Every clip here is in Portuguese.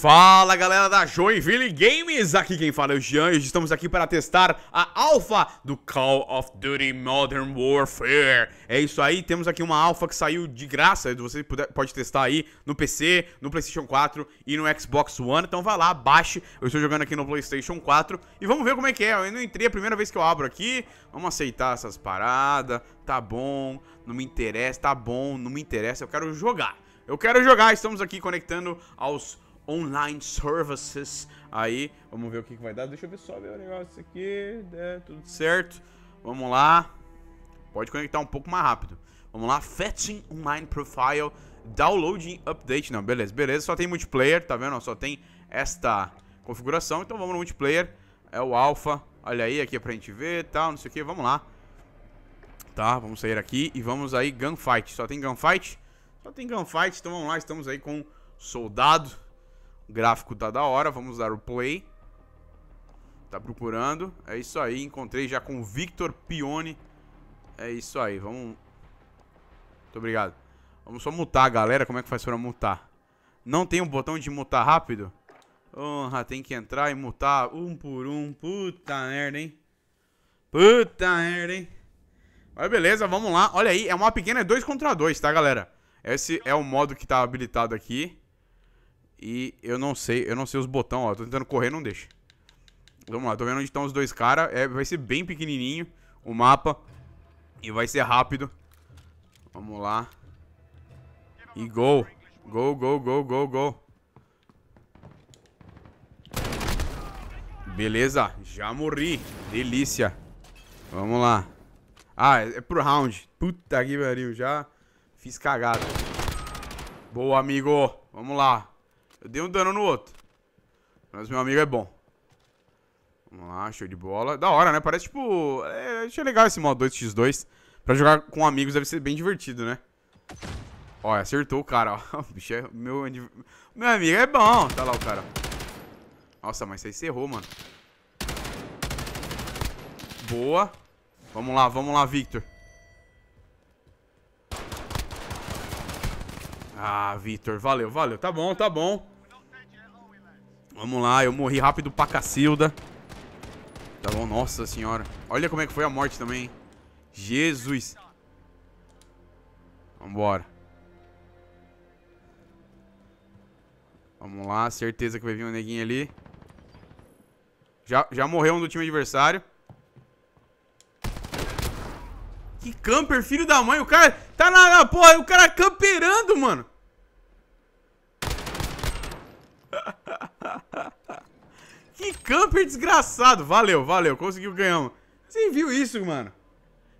Fala galera da Joinville Games, aqui quem fala é o Jean e estamos aqui para testar a alfa do Call of Duty Modern Warfare É isso aí, temos aqui uma alfa que saiu de graça, você pode testar aí no PC, no Playstation 4 e no Xbox One Então vai lá, baixe, eu estou jogando aqui no Playstation 4 e vamos ver como é que é Eu não entrei é a primeira vez que eu abro aqui, vamos aceitar essas paradas, tá bom, não me interessa, tá bom, não me interessa, eu quero jogar eu quero jogar, estamos aqui conectando aos online services aí. Vamos ver o que, que vai dar. Deixa eu ver só o negócio aqui. É, tudo certo. Vamos lá. Pode conectar um pouco mais rápido. Vamos lá. Fetching online profile. Downloading update. Não, beleza, beleza. Só tem multiplayer, tá vendo? Só tem esta configuração. Então vamos no multiplayer. É o alpha. Olha aí, aqui é pra gente ver tal, não sei o que. Vamos lá. Tá, vamos sair aqui e vamos aí gunfight. Só tem gunfight? Só tem gunfight. Então vamos lá, estamos aí com soldado gráfico tá da hora, vamos dar o play. Tá procurando. É isso aí, encontrei já com o Victor Pione. É isso aí, vamos... Muito obrigado. Vamos só mutar, galera. Como é que faz pra mutar? Não tem um botão de mutar rápido? Honra, tem que entrar e mutar um por um. Puta merda, hein? Puta merda, hein? Mas beleza, vamos lá. Olha aí, é uma pequena é dois contra dois tá, galera? Esse é o modo que tá habilitado aqui. E eu não sei, eu não sei os botões, ó. Tô tentando correr, não deixa. Vamos lá, tô vendo onde estão os dois caras. É, vai ser bem pequenininho o mapa. E vai ser rápido. Vamos lá. E gol. Gol, gol, gol, gol, gol. Beleza, já morri. Delícia. Vamos lá. Ah, é, é pro round. Puta que pariu, já fiz cagada. Boa, amigo. Vamos lá. Eu dei um dano no outro. Mas meu amigo é bom. Vamos lá, show de bola. Da hora, né? Parece tipo... É, achei é legal esse modo 2x2. Pra jogar com amigos deve ser bem divertido, né? Ó, acertou o cara, ó. O bicho é... Meu, meu amigo é bom. Tá lá o cara. Nossa, mas aí você errou, mano. Boa. Vamos lá, vamos lá, Victor. Ah, Victor. Valeu, valeu. Tá bom, tá bom. Vamos lá, eu morri rápido pra cacilda. Tá bom, nossa senhora. Olha como é que foi a morte também. Hein? Jesus. Vambora. Vamos lá, certeza que vai vir um neguinho ali. Já, já morreu um do time adversário. Que camper, filho da mãe. O cara tá na, na porra, o cara camperando, mano. que camper desgraçado. Valeu, valeu. Conseguiu ganhar. Você viu isso, mano?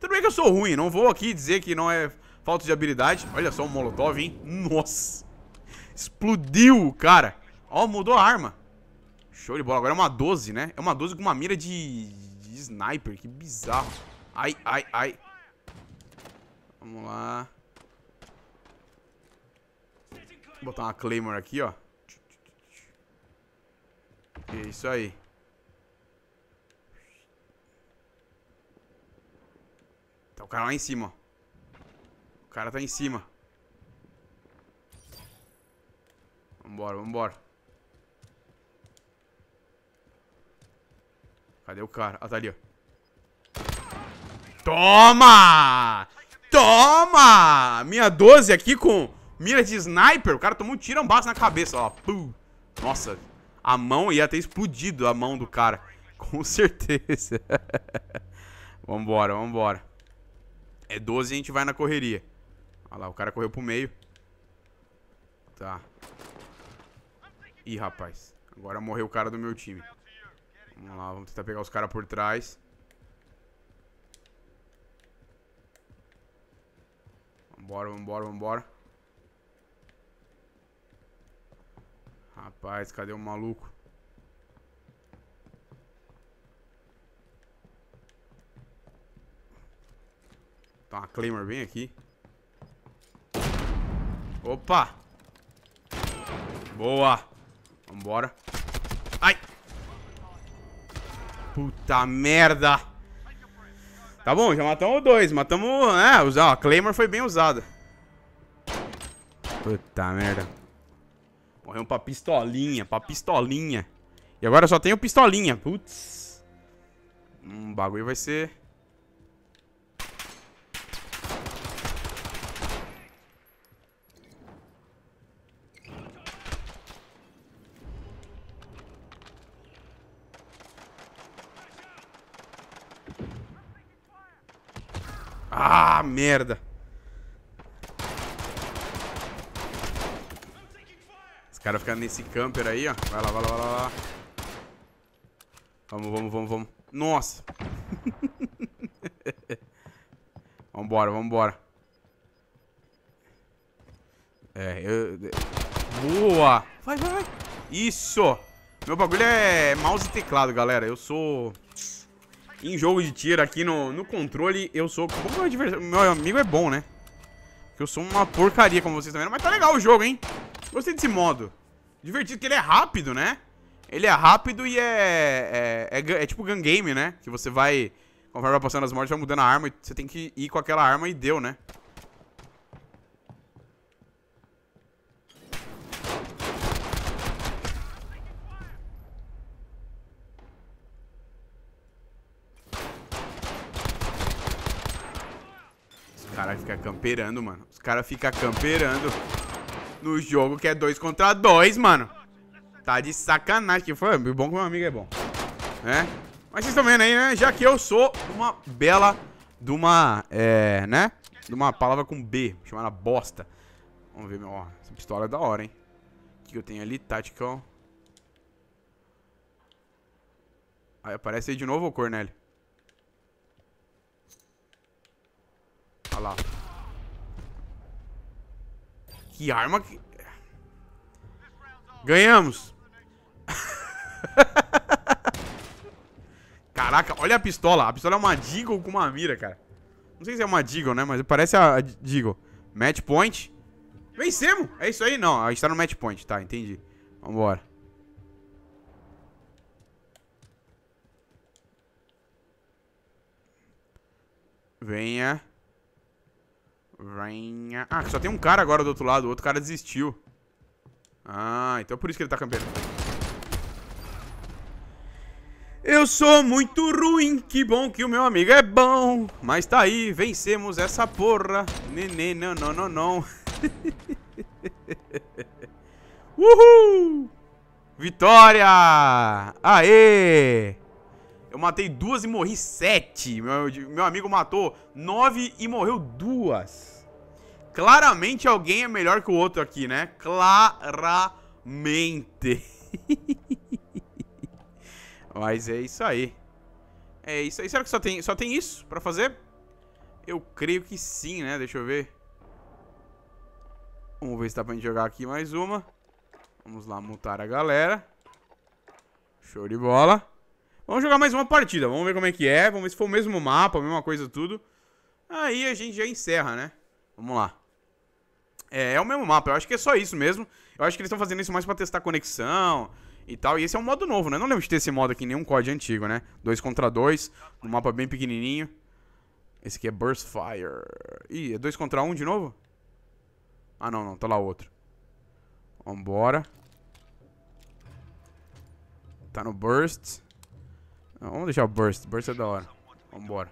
Tudo bem que eu sou ruim. Não vou aqui dizer que não é falta de habilidade. Olha só o molotov, hein? Nossa. Explodiu, cara. Ó, mudou a arma. Show de bola. Agora é uma 12, né? É uma 12 com uma mira de, de sniper. Que bizarro. Ai, ai, ai. Vamos lá. Vou botar uma Claymore aqui, ó. É isso aí. Tá o cara lá em cima, ó. O cara tá em cima. Vambora, vambora. Cadê o cara? Ah, tá ali, ó. Toma! Toma! Minha 12 aqui com mira de sniper. O cara tomou um tirambaço um na cabeça, ó. Pum. Nossa, a mão ia ter explodido a mão do cara. Com certeza. vambora, vambora. É 12 a gente vai na correria. Olha lá, o cara correu pro meio. Tá. Ih, rapaz. Agora morreu o cara do meu time. Vamos lá, vamos tentar pegar os caras por trás. Vambora, vambora, vambora. Rapaz, cadê o maluco? Tá uma Claimer bem aqui. Opa! Boa! Vambora. Ai! Puta merda! Tá bom, já matamos dois. Matamos... É, usar. A Claymore foi bem usada. Puta merda. Morreu pra pistolinha, pra pistolinha. E agora eu só tenho pistolinha. Putz. Hum, o bagulho vai ser... Ah, merda. Cara, fica nesse camper aí, ó. Vai lá, vai lá, vai lá. Vai lá. Vamos, vamos, vamos, vamos. Nossa! vambora, vambora. É, eu... Boa! Vai, vai, vai! Isso! Meu bagulho é mouse e teclado, galera. Eu sou... Em jogo de tiro, aqui no, no controle, eu sou... Como meu, meu amigo é bom, né? eu sou uma porcaria, como vocês estão vendo. Mas tá legal o jogo, hein? Gostei desse modo. Divertido que ele é rápido, né? Ele é rápido e é é, é, é tipo gun game, né? Que você vai, conforme vai passando as mortes, vai mudando a arma e você tem que ir com aquela arma e deu, né? Os caras ficam camperando, mano. Os caras ficam camperando no jogo que é dois contra dois, mano. Tá de sacanagem. Que foi bom que meu amigo é bom. Né? Mas vocês estão vendo aí, né? Já que eu sou uma bela de uma, é, né? De uma palavra com B, chamada bosta. Vamos ver, meu. Ó, essa pistola é da hora, hein? O que eu tenho ali? tático Aí aparece aí de novo, o Cornélio. Olha lá. Que arma que... Ganhamos. Caraca, olha a pistola. A pistola é uma Deagle com uma mira, cara. Não sei se é uma Deagle, né? Mas parece a Deagle. Match point. Vencemos! É isso aí? Não, a gente tá no match point. Tá, entendi. Vambora. Venha. Ah, só tem um cara agora do outro lado. O outro cara desistiu. Ah, então é por isso que ele tá campeando. Eu sou muito ruim. Que bom que o meu amigo é bom. Mas tá aí. Vencemos essa porra. Nenê, não, não, não, não. Uhul! Vitória! Aê! Eu matei duas e morri sete. Meu, meu amigo matou nove e morreu duas. Claramente alguém é melhor que o outro aqui, né? Claramente. Mas é isso aí. É isso aí. Será que só tem, só tem isso pra fazer? Eu creio que sim, né? Deixa eu ver. Vamos ver se dá pra gente jogar aqui mais uma. Vamos lá, multar a galera. Show de bola. Vamos jogar mais uma partida, vamos ver como é que é, vamos ver se for o mesmo mapa, a mesma coisa tudo. Aí a gente já encerra, né? Vamos lá. É, é o mesmo mapa, eu acho que é só isso mesmo. Eu acho que eles estão fazendo isso mais pra testar conexão e tal. E esse é um modo novo, né? não lembro de ter esse modo aqui em nenhum código antigo, né? 2 contra 2, um mapa bem pequenininho. Esse aqui é Burst Fire. Ih, é 2 contra 1 um de novo? Ah, não, não, tá lá outro. Vambora. Tá no Burst vamos deixar o Burst. Burst é da hora. Vambora.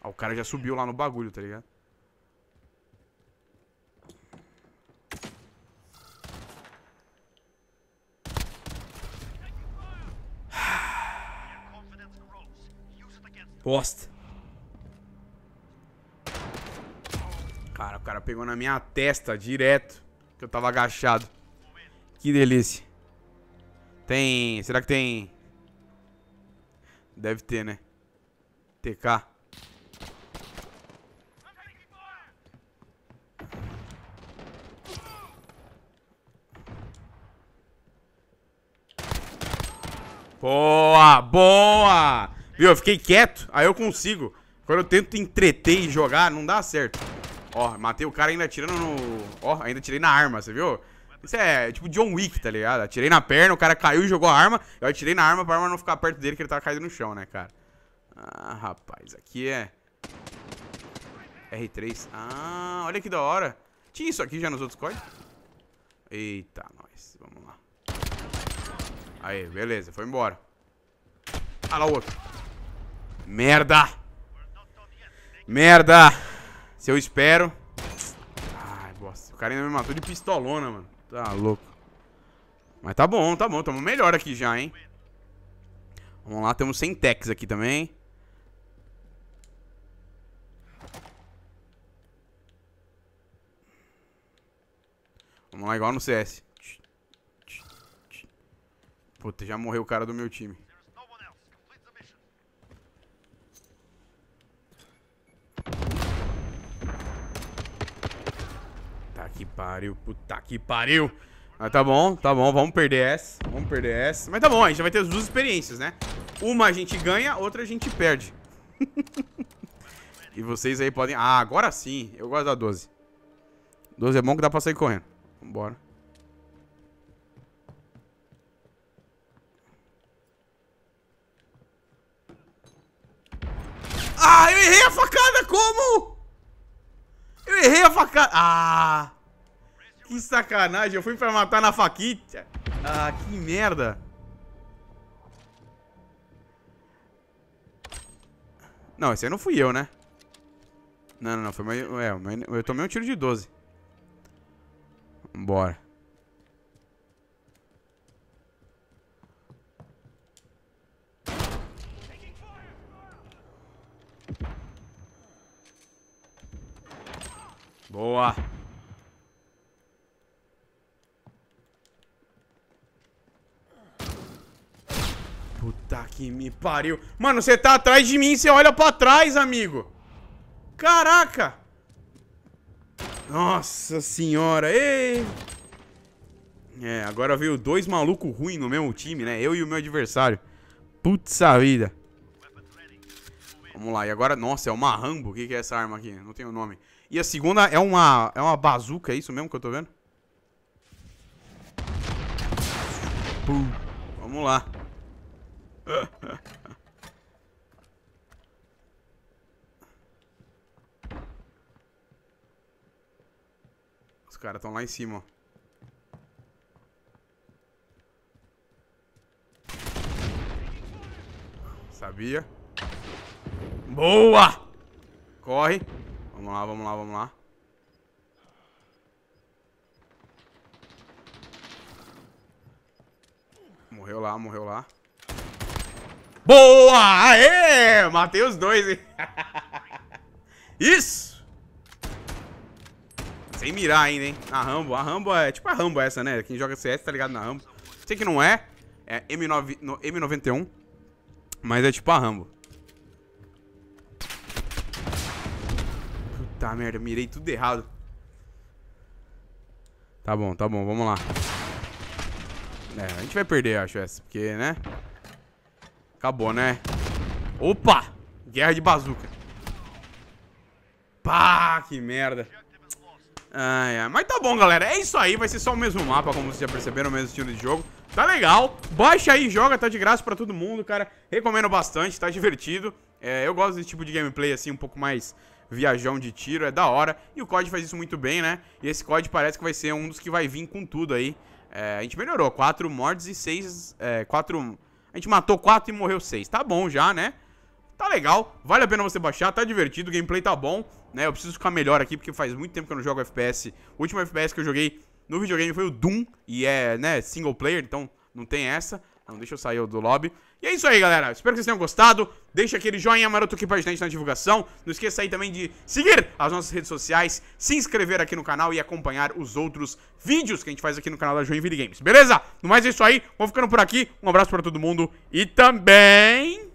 Ah, o cara já subiu lá no bagulho, tá ligado? Bosta. Cara, o cara pegou na minha testa direto. Que eu tava agachado. Que delícia. Tem... Será que tem... Deve ter, né? TK. Boa, boa! Viu, eu fiquei quieto, aí eu consigo. Quando eu tento entreter e jogar, não dá certo. Ó, matei o cara ainda atirando no... Ó, ainda tirei na arma, você viu? Isso é tipo John Wick, tá ligado? Atirei na perna, o cara caiu e jogou a arma. Eu atirei na arma pra arma não ficar perto dele, que ele tava caído no chão, né, cara? Ah, rapaz, aqui é... R3. Ah, olha que da hora. Tinha isso aqui já nos outros códigos? Eita, nós. Vamos lá. Aí, beleza. Foi embora. Ah lá o outro. Merda! Merda! Se eu espero... Ai, bosta. O cara ainda me matou de pistolona, mano. Tá louco. Mas tá bom, tá bom. Tamo melhor aqui já, hein? Vamos lá, temos 100 techs aqui também. Vamos lá, igual no CS. Puta, já morreu o cara do meu time. pariu, puta que pariu. Ah, tá bom, tá bom, vamos perder essa. Vamos perder essa. Mas tá bom, a gente vai ter as duas experiências, né? Uma a gente ganha, outra a gente perde. e vocês aí podem... Ah, agora sim. Eu gosto da 12. 12 é bom que dá pra sair correndo. Vambora. Ah, eu errei a facada! Como? Eu errei a facada! Ah... Que sacanagem, eu fui pra matar na faquita. Ah, que merda. Não, esse aí não fui eu, né? Não, não, não, foi meu... É, eu tomei um tiro de 12. Bora. Boa. Puta que me pariu. Mano, você tá atrás de mim, você olha pra trás, amigo. Caraca. Nossa senhora. Ei. É, agora veio dois malucos ruins no mesmo time, né? Eu e o meu adversário. Putz a vida. Vamos lá, e agora, nossa, é uma Rambo. O que, que é essa arma aqui? Não tem o nome. E a segunda é uma, é uma bazuca, é isso mesmo que eu tô vendo? Pum. Vamos lá. Os caras estão lá em cima, ó. Sabia. Boa! Corre. Vamos lá, vamos lá, vamos lá. Morreu lá, morreu lá. Boa! Aê! Matei os dois, hein? Isso! Sem mirar ainda, hein? A Rambo. A Rambo é tipo a Rambo essa, né? Quem joga CS tá ligado na Rambo. Sei que não é. É M9, no, M91. Mas é tipo a Rambo. Puta merda, mirei tudo errado. Tá bom, tá bom, vamos lá. É, a gente vai perder, acho, essa. Porque, né? Acabou, né? Opa! Guerra de bazuca. Pá, que merda. Ai, é Mas tá bom, galera. É isso aí. Vai ser só o mesmo mapa, como vocês já perceberam, o mesmo estilo de jogo. Tá legal. Baixa aí, joga. Tá de graça pra todo mundo, cara. Recomendo bastante. Tá divertido. É, eu gosto desse tipo de gameplay, assim, um pouco mais viajão de tiro, é da hora. E o COD faz isso muito bem, né? E esse COD parece que vai ser um dos que vai vir com tudo aí. É, a gente melhorou, 4 mortes e 6... É, 4 a gente matou 4 e morreu 6. Tá bom já, né? Tá legal, vale a pena você baixar, tá divertido, o gameplay tá bom, né? Eu preciso ficar melhor aqui porque faz muito tempo que eu não jogo FPS. O último FPS que eu joguei no videogame foi o Doom e é, né, single player, então não tem essa. Não, deixa eu sair do lobby. E é isso aí, galera. Espero que vocês tenham gostado. Deixa aquele joinha maroto aqui pra gente na divulgação. Não esqueça aí também de seguir as nossas redes sociais, se inscrever aqui no canal e acompanhar os outros vídeos que a gente faz aqui no canal da Joinville Games. Beleza? No mais é isso aí. Vou ficando por aqui. Um abraço pra todo mundo e também...